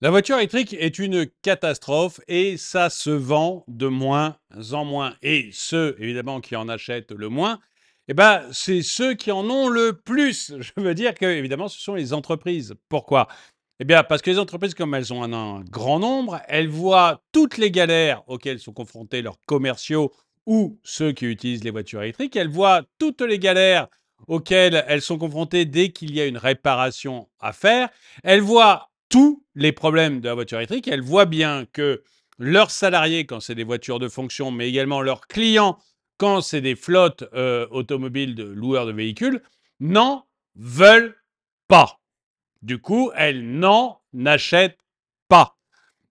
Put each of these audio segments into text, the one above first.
La voiture électrique est une catastrophe et ça se vend de moins en moins. Et ceux, évidemment, qui en achètent le moins, eh ben, c'est ceux qui en ont le plus. Je veux dire que, évidemment, ce sont les entreprises. Pourquoi Eh bien, parce que les entreprises, comme elles ont un, un grand nombre, elles voient toutes les galères auxquelles sont confrontés leurs commerciaux ou ceux qui utilisent les voitures électriques. Elles voient toutes les galères auxquelles elles sont confrontées dès qu'il y a une réparation à faire. Elles voient tous les problèmes de la voiture électrique. Elles voient bien que leurs salariés, quand c'est des voitures de fonction, mais également leurs clients, quand c'est des flottes euh, automobiles de loueurs de véhicules, n'en veulent pas. Du coup, elles n'en achètent pas.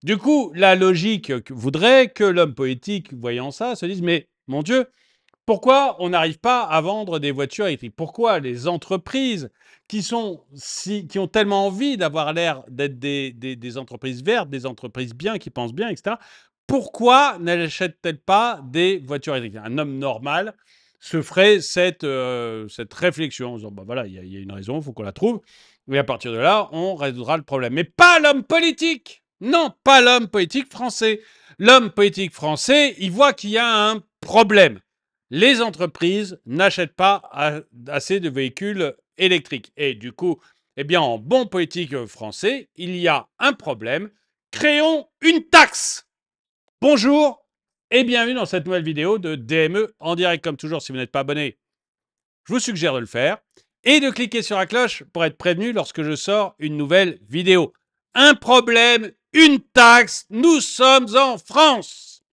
Du coup, la logique voudrait que l'homme politique, voyant ça, se dise, mais mon Dieu, pourquoi on n'arrive pas à vendre des voitures électriques Pourquoi les entreprises qui, sont qui ont tellement envie d'avoir l'air d'être des, entreprises vertes, des entreprises bien, qui pensent bien, etc., pourquoi n'achètent-elles pas des voitures électriques Un homme normal se ferait cette, euh, cette réflexion en disant, ben voilà, il y, y, a une raison, il faut qu'on la trouve. Et à partir de là, on résoudra le problème. Mais pas l'homme politique Non, pas l'homme politique français. L'homme politique français, il voit qu'il y a un problème. Les entreprises n'achètent pas assez de véhicules électrique. Et du coup, eh bien, en bon politique euh, français, il y a un problème. Créons une taxe. Bonjour et bienvenue dans cette nouvelle vidéo de DME en direct. Comme toujours, si vous n'êtes pas abonné, je vous suggère de le faire et de cliquer sur la cloche pour être prévenu lorsque je sors une nouvelle vidéo. Un problème, une taxe, nous sommes en France.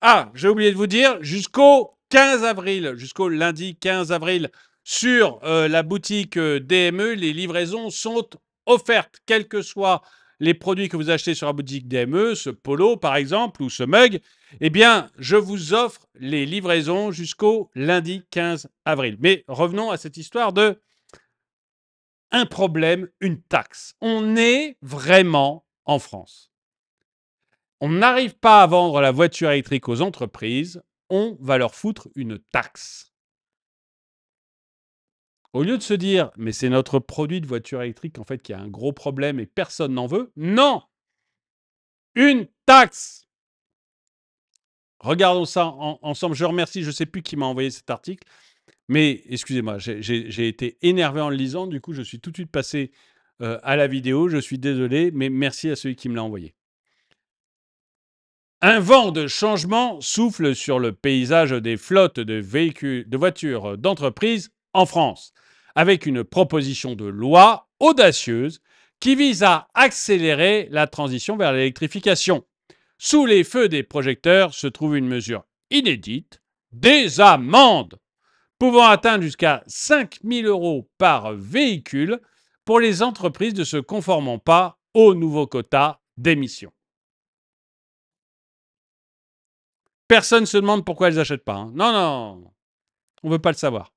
Ah, j'ai oublié de vous dire, jusqu'au 15 avril, jusqu'au lundi 15 avril, sur euh, la boutique euh, DME, les livraisons sont offertes, quels que soient les produits que vous achetez sur la boutique DME, ce polo par exemple ou ce mug, eh bien, je vous offre les livraisons jusqu'au lundi 15 avril. Mais revenons à cette histoire de un problème, une taxe. On est vraiment en France. On n'arrive pas à vendre la voiture électrique aux entreprises, on va leur foutre une taxe. Au lieu de se dire, mais c'est notre produit de voiture électrique en fait qui a un gros problème et personne n'en veut, non Une taxe Regardons ça ensemble. Je remercie, je ne sais plus qui m'a envoyé cet article, mais excusez-moi, j'ai été énervé en le lisant, du coup je suis tout de suite passé euh, à la vidéo, je suis désolé, mais merci à celui qui me l'a envoyé. Un vent de changement souffle sur le paysage des flottes de véhicules, de voitures d'entreprise en France avec une proposition de loi audacieuse qui vise à accélérer la transition vers l'électrification. Sous les feux des projecteurs se trouve une mesure inédite, des amendes pouvant atteindre jusqu'à 5 000 euros par véhicule pour les entreprises ne se conformant pas au nouveau quota d'émissions. Personne ne se demande pourquoi elles n'achètent pas. Hein. Non, non, on ne veut pas le savoir.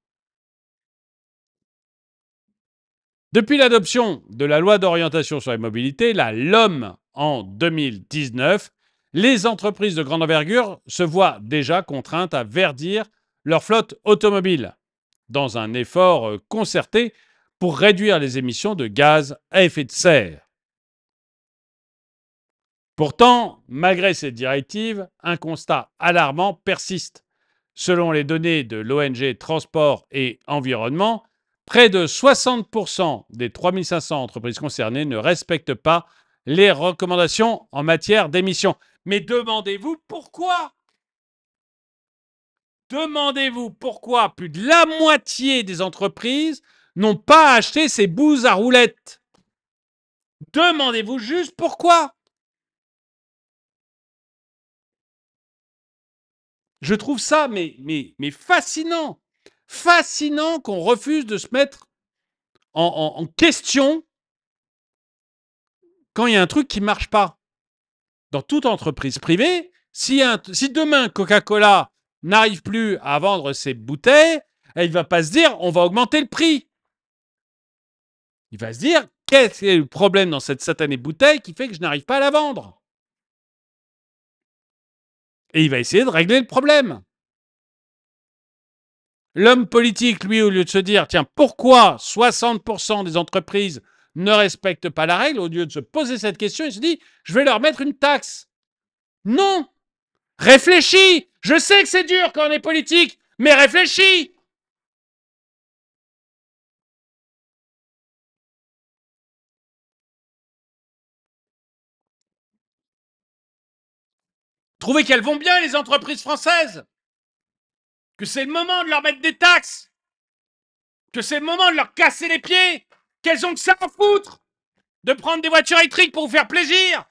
Depuis l'adoption de la loi d'orientation sur la mobilité, la LOM, en 2019, les entreprises de grande envergure se voient déjà contraintes à verdir leur flotte automobile, dans un effort euh, concerté pour réduire les émissions de gaz à effet de serre. Pourtant, malgré cette directive, un constat alarmant persiste. Selon les données de l'ONG Transport et Environnement, Près de 60% des 3500 entreprises concernées ne respectent pas les recommandations en matière d'émissions. Mais demandez-vous pourquoi Demandez-vous pourquoi plus de la moitié des entreprises n'ont pas acheté ces bouses à roulettes. Demandez-vous juste pourquoi. Je trouve ça mais, mais, mais fascinant fascinant qu'on refuse de se mettre en, question quand il y a un truc qui ne marche pas. Dans toute entreprise privée, si, demain Coca-Cola n'arrive plus à vendre ses bouteilles, il ne va pas se dire on va augmenter le prix. Il va se dire qui est le problème dans cette satanée bouteille qui fait que je n'arrive pas à la vendre. Et il va essayer de régler le problème. L'homme politique, lui, au lieu de se dire, tiens, pourquoi 60% des entreprises ne respectent pas la règle, au lieu de se poser cette question, il se dit, je vais leur mettre une taxe. Non Réfléchis Je sais que c'est dur quand on est politique, mais réfléchis Trouvez qu'elles vont bien, les entreprises françaises que c'est le moment de leur mettre des taxes, que c'est le moment de leur casser les pieds, qu'elles ont que ça à foutre de prendre des voitures électriques pour vous faire plaisir.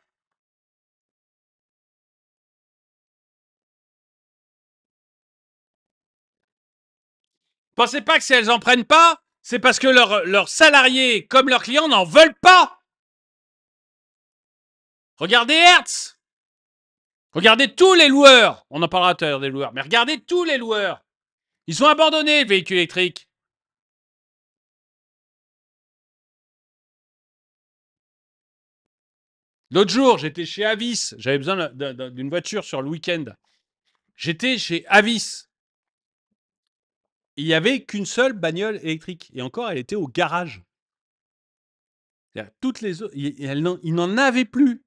Pensez pas que si elles en prennent pas, c'est parce que leurs salariés comme leurs clients n'en veulent pas. Regardez Hertz. Regardez tous les loueurs. On en parlera tout à l'heure des loueurs. Mais regardez tous les loueurs. Ils ont abandonné le véhicule électrique. L'autre jour, j'étais chez Avis. J'avais besoin d'une voiture sur le week-end. J'étais chez Avis. Il n'y avait qu'une seule bagnole électrique. Et encore, elle était au garage. Toutes les autres, il, n'en avait plus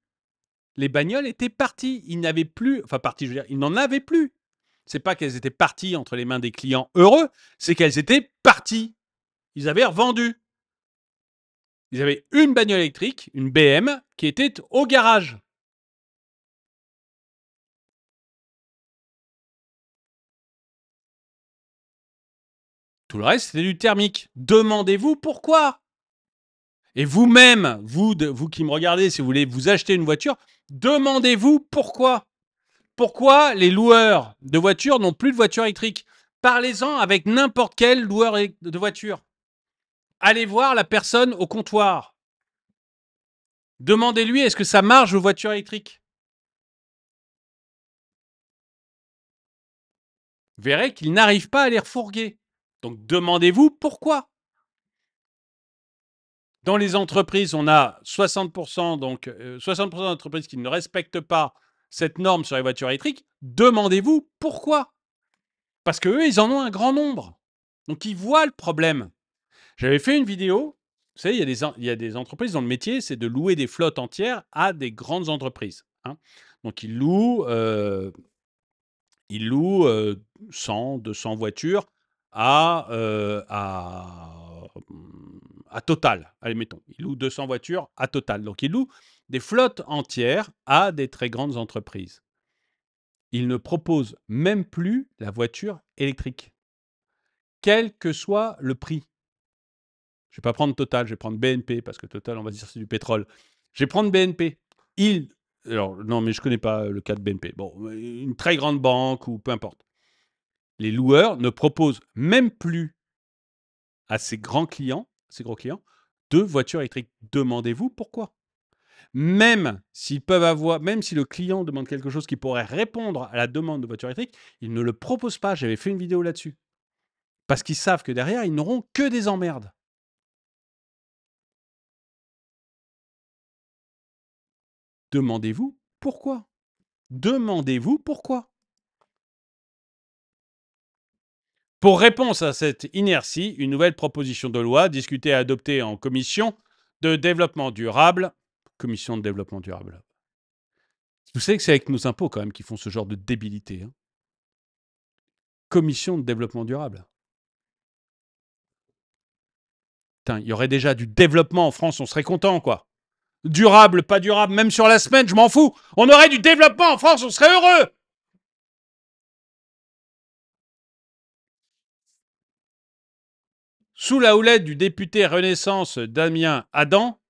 les bagnoles étaient parties. Ils n'avaient plus, enfin parties, je veux dire, ils n'en avaient plus. C'est pas qu'elles étaient parties entre les mains des clients heureux, c'est qu'elles étaient parties. Ils avaient revendu. Ils avaient une bagnole électrique, une BM, qui était au garage. Tout le reste, c'était du thermique. Demandez-vous pourquoi. Et vous-même, vous, vous qui me regardez, si vous voulez vous acheter une voiture, Demandez-vous pourquoi. Pourquoi les loueurs de voitures n'ont plus de voitures électriques Parlez-en avec n'importe quel loueur de voiture. Allez voir la personne au comptoir. Demandez-lui est-ce que ça marche aux voitures électriques verrez qu'il n'arrive pas à les refourguer. Donc demandez-vous pourquoi. Dans les entreprises, on a 60%, donc, 60 euh, d'entreprises qui ne respectent pas cette norme sur les voitures électriques. Demandez-vous pourquoi Parce qu'eux, ils en ont un grand nombre. Donc, ils voient le problème. J'avais fait une vidéo. Vous savez, il y, a des, entreprises dont le métier, c'est de louer des flottes entières à des grandes entreprises. Hein. Donc, ils louent, euh, ils 100, 200 euh, voitures à, à à Total, allez, mettons. Il loue 200 voitures à Total. Donc, il loue des flottes entières à des très grandes entreprises. Il ne propose même plus la voiture électrique, quel que soit le prix. Je ne vais pas prendre Total, je vais prendre BNP, parce que Total, on va dire, c'est du pétrole. Je vais prendre BNP. Il. Alors, non, mais je ne connais pas le cas de BNP. Bon, une très grande banque ou peu importe. Les loueurs ne proposent même plus à ces grands clients ces gros clients, de voitures électriques. Demandez-vous pourquoi. Même s'ils peuvent avoir, même si le client demande quelque chose qui pourrait répondre à la demande de voitures électrique, ils ne le proposent pas. J'avais fait une vidéo là-dessus. Parce qu'ils savent que derrière, ils n'auront que des emmerdes. Demandez-vous pourquoi. Demandez-vous pourquoi. Pour réponse à cette inertie, une nouvelle proposition de loi discutée et adoptée en commission de développement durable, commission de développement durable. Vous savez que c'est avec nos impôts quand même qui font ce genre de débilité. Hein. commission de développement durable. Putain, il y aurait déjà du développement en France, on serait content quoi. Durable, pas durable, même sur la semaine, je m'en fous. On aurait du développement en France, on serait heureux. sous la houlette du député Renaissance Damien Adam,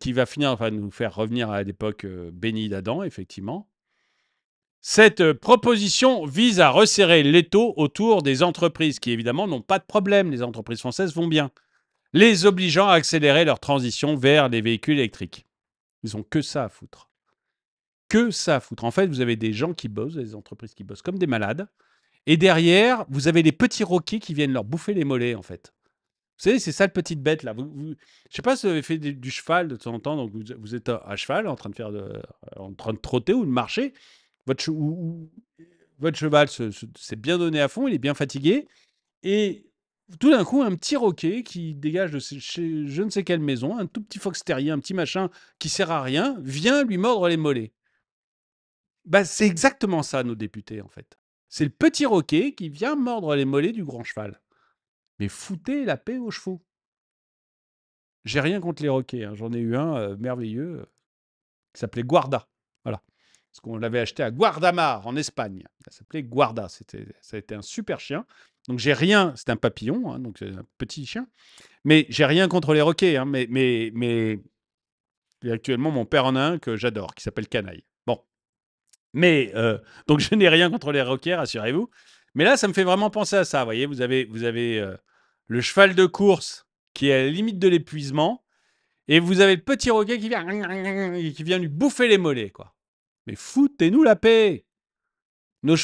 qui va finir, par nous faire revenir à l'époque euh, bénie d'Adam, effectivement. Cette euh, proposition vise à resserrer l'étau autour des entreprises qui, évidemment, n'ont pas de problème. Les entreprises françaises vont bien, les obligeant à accélérer leur transition vers les véhicules électriques. Ils ont que ça à foutre. Que ça à foutre. En fait, vous avez des gens qui bossent, des entreprises qui bossent comme des malades, et derrière, vous avez les petits roquets qui viennent leur bouffer les mollets, en fait. Vous savez, c'est ça le petite bête, là. Vous, sais pas si vous avez fait du, cheval de temps en temps, donc vous, êtes à, cheval, en train de faire, en train de trotter ou de marcher. Votre, cheval s'est bien donné à fond, il est bien fatigué. Et tout d'un coup, un petit roquet qui dégage de chez, je ne sais quelle maison, un tout petit fox terrier, un petit machin qui sert à rien, vient lui mordre les mollets. Bah, c'est exactement ça, nos députés, en fait. C'est le petit roquet qui vient mordre les mollets du grand cheval. Mais foutez la paix aux chevaux. J'ai rien contre les roquets. Hein. J'en ai eu un euh, merveilleux euh, qui s'appelait Guarda. Voilà. Parce qu'on l'avait acheté à Guardamar, en Espagne. Ça s'appelait Guarda. C'était, ça a été un super chien. Donc j'ai rien. C'est un papillon, hein, donc c'est un petit chien. Mais j'ai rien contre les roquets. Hein. mais, mais, mais... actuellement, mon père en a un que j'adore, qui s'appelle Canaille. Mais euh, donc je n'ai rien contre les roquiers assurez-vous. Mais là, ça me fait vraiment penser à ça. Vous voyez, vous avez, vous avez euh, le cheval de course qui est à la limite de l'épuisement, et vous avez le petit roquet qui vient, qui vient lui bouffer les mollets, quoi. Mais foutez-nous la paix. Nos,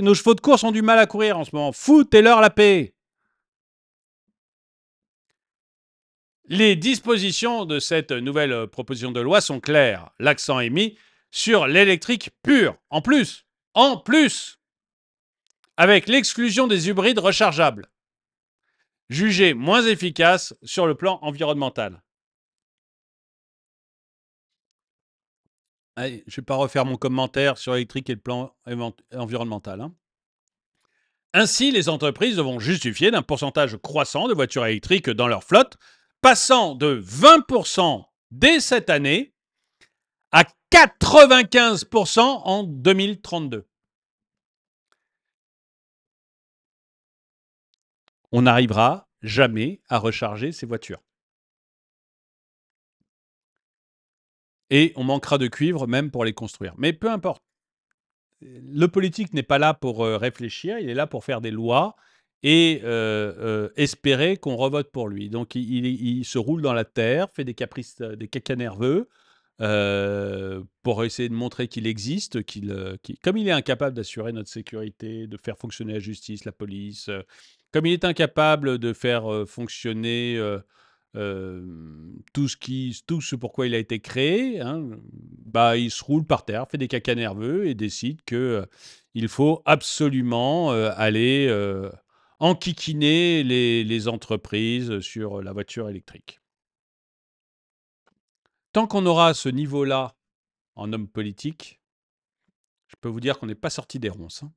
nos chevaux de course ont du mal à courir en ce moment. Foutez-leur la paix. Les dispositions de cette nouvelle euh, proposition de loi sont claires. L'accent est mis sur l'électrique pur. En plus, en plus, avec l'exclusion des hybrides rechargeables, jugés moins efficaces sur le plan environnemental. je ne vais pas refaire mon commentaire sur l'électrique et le plan environnemental. Hein. Ainsi, les entreprises devront justifier d'un pourcentage croissant de voitures électriques dans leur flotte, passant de 20% dès cette année 95% en 2032. On n'arrivera jamais à recharger ces voitures. Et on manquera de cuivre même pour les construire. Mais peu importe. Le politique n'est pas là pour euh, réfléchir, il est là pour faire des lois et euh, euh, espérer qu'on revote pour lui. Donc il, se roule dans la terre, fait des caprices, des caca nerveux, pour essayer de montrer qu'il existe, qu'il, comme il est incapable d'assurer notre sécurité, de faire fonctionner la justice, la police, comme il est incapable de faire fonctionner tout, ce qui, quoi il a été créé, hein, bah, il se roule par terre, fait des cacas nerveux et décide que il faut absolument aller enquiquiner les entreprises sur la voiture électrique. Tant qu'on aura ce niveau-là en homme politique, je peux vous dire qu'on n'est pas sorti des ronces. Hein.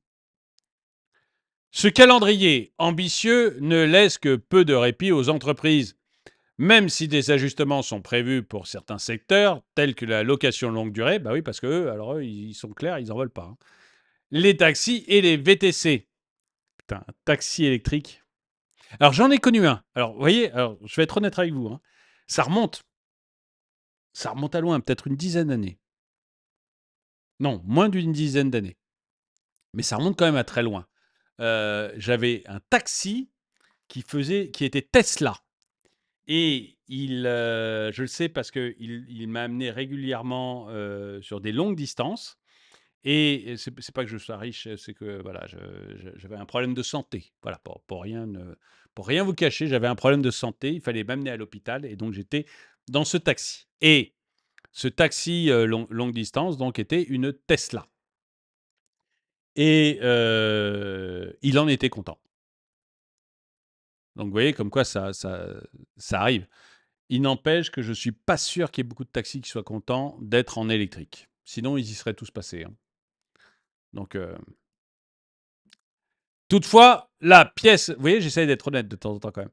Ce calendrier ambitieux ne laisse que peu de répit aux entreprises. Même si des ajustements sont prévus pour certains secteurs, tels que la location longue durée, bah oui, parce que alors ils sont clairs, ils n'en veulent pas. Hein. Les taxis et les VTC. Putain, un taxi électrique. Alors j'en ai connu un. Alors vous voyez, alors, je vais être honnête avec vous, hein. ça remonte. Ça remonte à loin, peut-être une dizaine d'années. Non, moins d'une dizaine d'années. Mais ça remonte quand même à très loin. Euh, j'avais un taxi qui faisait, qui était Tesla. Et il, euh, je le sais parce qu'il il, m'a amené régulièrement euh, sur des longues distances. Et ce n'est pas que je sois riche, c'est que voilà, j'avais un problème de santé. Voilà, pour, pour rien, pour rien vous cacher, j'avais un problème de santé. Il fallait m'amener à l'hôpital et donc j'étais dans ce taxi. Et ce taxi euh, longue distance, donc, était une Tesla. Et euh, il en était content. Donc, vous voyez, comme quoi ça, ça, arrive. Il n'empêche que je ne suis pas sûr qu'il y ait beaucoup de taxis qui soient contents d'être en électrique. Sinon, ils y seraient tous passés. Hein. Donc, euh, toutefois, la pièce. Vous voyez, j'essaie d'être honnête de temps en temps quand même.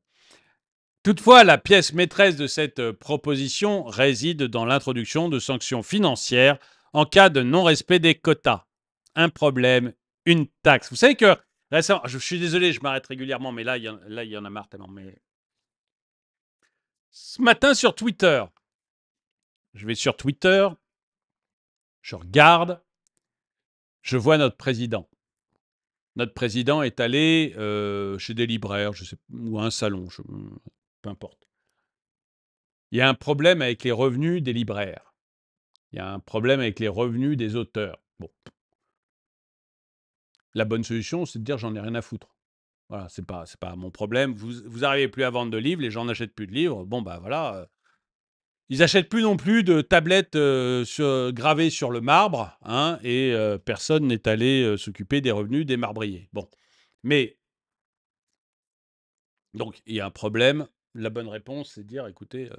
Toutefois, la pièce maîtresse de cette euh, proposition réside dans l'introduction de sanctions financières en cas de non-respect des quotas. Un problème, une taxe. Vous savez que récemment, je suis désolé, je m'arrête régulièrement, mais là, il y en, là, il y en a marre tellement. Mais... Ce matin sur Twitter, je vais sur Twitter, je regarde, je vois notre président. Notre président est allé euh, chez des libraires je sais, ou à un salon importe. Il y a un problème avec les revenus des libraires. Il y a un problème avec les revenus des auteurs. Bon. La bonne solution, c'est de dire j'en ai rien à foutre. Voilà, c'est pas, c'est pas mon problème. Vous, vous arrivez plus à vendre de livres, les gens n'achètent plus de livres. Bon, bah voilà. Euh. Ils n'achètent plus non plus de tablettes euh, gravées sur le marbre, hein, et euh, personne n'est allé s'occuper des revenus des marbriers. Bon. Mais. Donc, il y a un problème la bonne réponse, c'est de dire, écoutez, euh,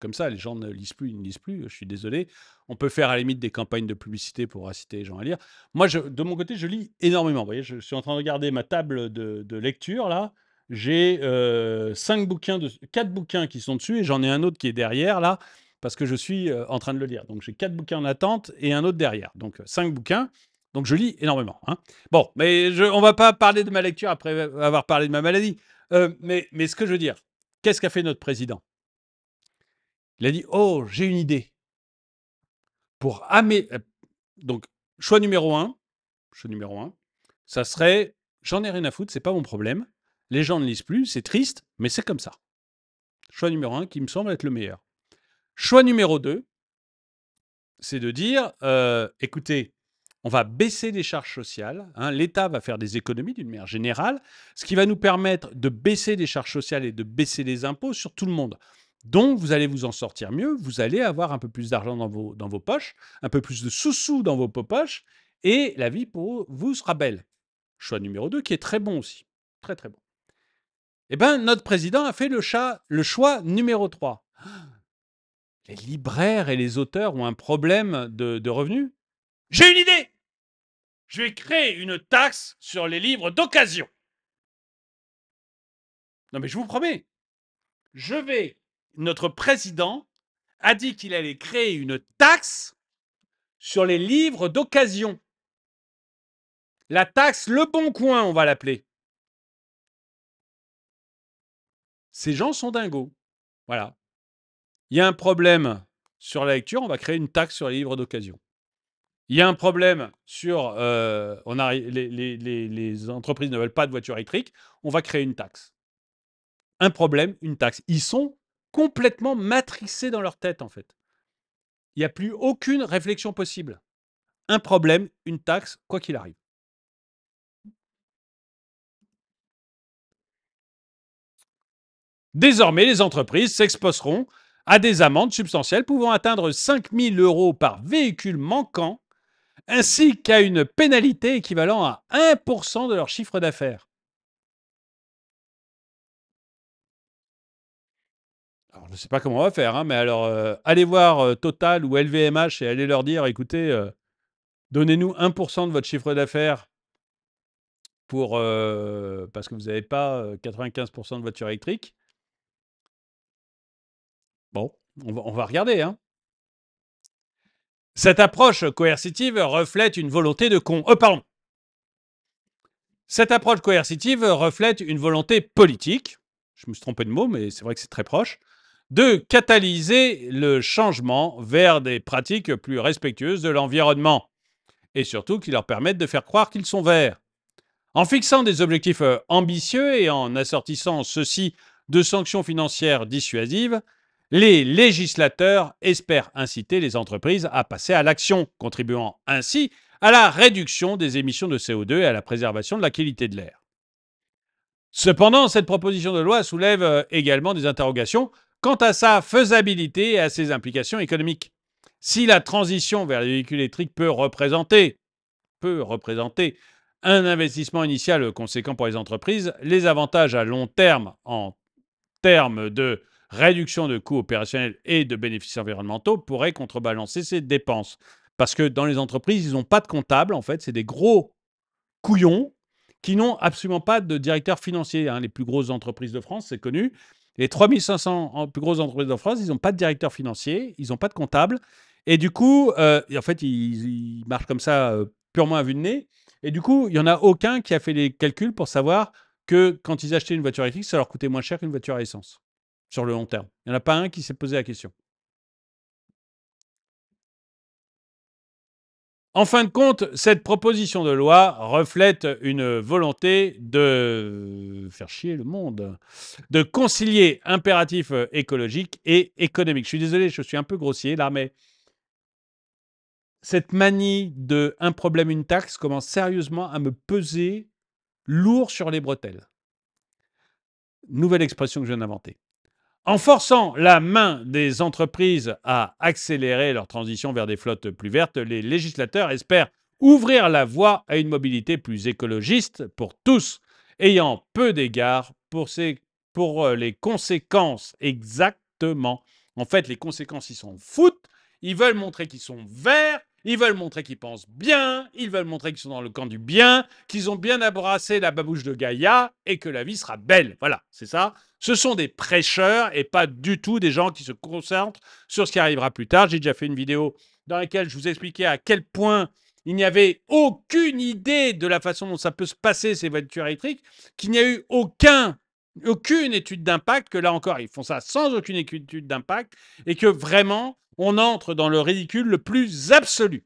comme ça, les gens ne lisent plus, ils ne lisent plus, je suis désolé. On peut faire à la limite des campagnes de publicité pour inciter les gens à lire. Moi, de mon côté, je lis énormément. Vous voyez, je suis en train de regarder ma table de, lecture, là. J'ai euh, cinq bouquins, quatre bouquins qui sont dessus, et j'en ai un autre qui est derrière, là, parce que je suis euh, en train de le lire. Donc, j'ai quatre bouquins en attente et un autre derrière. Donc, cinq bouquins. Donc je lis énormément. Hein. Bon, mais je, on va pas parler de ma lecture après avoir parlé de ma maladie. mais, mais ce que je veux dire, Qu'est-ce qu'a fait notre président Il a dit Oh, j'ai une idée. Pour amener euh, Donc, choix numéro un, choix numéro un, ça serait J'en ai rien à foutre, c'est pas mon problème. Les gens ne lisent plus, c'est triste, mais c'est comme ça. Choix numéro un qui me semble être le meilleur. Choix numéro deux, c'est de dire euh, Écoutez, on va baisser les charges sociales. Hein. L'État va faire des économies d'une manière générale, ce qui va nous permettre de baisser les charges sociales et de baisser les impôts sur tout le monde. Donc, vous allez vous en sortir mieux, vous allez avoir un peu plus d'argent dans vos, dans vos poches, un peu plus de sous-sous dans vos poches, et la vie pour vous sera belle. Choix numéro 2 qui est très bon aussi. Très, très bon. Eh bien, notre président a fait le, le choix numéro 3. Ah, les libraires et les auteurs ont un problème de, de revenus j'ai une idée. Je vais créer une taxe sur les livres d'occasion. Non mais je vous promets, je vais, notre président a dit qu'il allait créer une taxe sur les livres d'occasion. La taxe Le Bon Coin, on va l'appeler. Ces gens sont dingos. Voilà. Il y a un problème sur la lecture, on va créer une taxe sur les livres d'occasion. Il y a un problème sur euh, on les, entreprises ne veulent pas de voitures électriques, on va créer une taxe. Un problème, une taxe. Ils sont complètement matricés dans leur tête, en fait. Il n'y a plus aucune réflexion possible. Un problème, une taxe, quoi qu'il arrive. Désormais, les entreprises s'exposeront à des amendes substantielles pouvant atteindre 5 000 euros par véhicule manquant ainsi qu'à une pénalité équivalent à 1% de leur chiffre d'affaires. Alors, je ne sais pas comment on va faire, hein, mais alors euh, allez voir euh, Total ou LVMH et allez leur dire, écoutez, euh, donnez-nous 1% de votre chiffre d'affaires pour, parce que vous n'avez pas 95% de voiture électrique. Bon, on va, on va regarder. Hein. Cette approche coercitive reflète une volonté de euh, Cette approche coercitive reflète une volonté politique, je me suis trompé de mot, mais c'est vrai que c'est très proche, de catalyser le changement vers des pratiques plus respectueuses de l'environnement, et surtout qui leur permettent de faire croire qu'ils sont verts. En fixant des objectifs euh, ambitieux et en assortissant ceux-ci de sanctions financières dissuasives, les législateurs espèrent inciter les entreprises à passer à l'action, contribuant ainsi à la réduction des émissions de CO2 et à la préservation de la qualité de l'air. Cependant, cette proposition de loi soulève euh, également des interrogations quant à sa faisabilité et à ses implications économiques. Si la transition vers les véhicules électriques peut représenter, peut représenter un investissement initial conséquent pour les entreprises, les avantages à long terme en termes de réduction de coûts opérationnels et de bénéfices environnementaux pourrait contrebalancer ces dépenses. Parce que dans les entreprises, ils n'ont pas de comptable, en fait, c'est des gros couillons qui n'ont absolument pas de directeur financier. Hein. Les plus grosses entreprises de France, c'est connu. Les 3500 plus grosses entreprises de France, ils n'ont pas de directeur financier, ils n'ont pas de comptable. Et du coup, euh, en fait, ils, marchent comme ça euh, purement à vue de nez. Et du coup, il n'y en a aucun qui a fait les calculs pour savoir que quand ils achetaient une voiture électrique, ça leur coûtait moins cher qu'une voiture à essence sur le long terme. Il n'y en a pas un qui s'est posé la question. En fin de compte, cette proposition de loi reflète une volonté de faire chier le monde, de concilier impératif euh, écologique et économique. Je suis désolé, je suis un peu grossier là, mais cette manie de un problème, une taxe commence sérieusement à me peser lourd sur les bretelles. Nouvelle expression que je viens d'inventer. En forçant la main des entreprises à accélérer leur transition vers des flottes plus vertes, les législateurs espèrent ouvrir la voie à une mobilité plus écologiste pour tous, ayant peu d'égards pour, euh, les conséquences exactement. En fait, les conséquences, ils sont foutent, ils veulent montrer qu'ils sont verts, ils veulent montrer qu'ils pensent bien, ils veulent montrer qu'ils sont dans le camp du bien, qu'ils ont bien embrassé la babouche de Gaïa et que la vie sera belle. Voilà, c'est ça. Ce sont des prêcheurs et pas du tout des gens qui se concentrent sur ce qui arrivera plus tard. J'ai déjà fait une vidéo dans laquelle je vous expliquais à quel point il n'y avait aucune idée de la façon dont ça peut se passer ces voitures électriques, qu'il n'y a eu aucun aucune étude d'impact, que là encore, ils font ça sans aucune étude d'impact, et que vraiment, on entre dans le ridicule le plus absolu.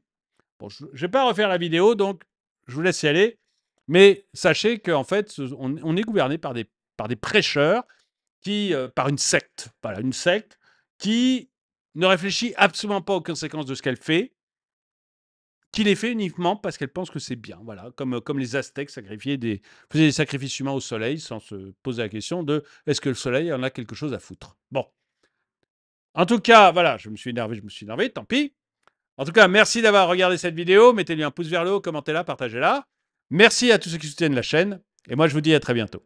Bon, je ne vais pas refaire la vidéo, donc je vous laisse y aller. Mais sachez qu'en fait, on, est gouverné par des, par des prêcheurs, qui, euh, par une secte, voilà, une secte, qui ne réfléchit absolument pas aux conséquences de ce qu'elle fait, qui les fait uniquement parce qu'elle pense que c'est bien. Voilà, comme, euh, comme les Aztèques des, faisaient des sacrifices humains au soleil sans se poser la question de est-ce que le soleil en a quelque chose à foutre. Bon. En tout cas, voilà, je me suis énervé, je me suis énervé, tant pis. En tout cas, merci d'avoir regardé cette vidéo. Mettez-lui un pouce vers le haut, commentez-la, partagez-la. Merci à tous ceux qui soutiennent la chaîne. Et moi, je vous dis à très bientôt.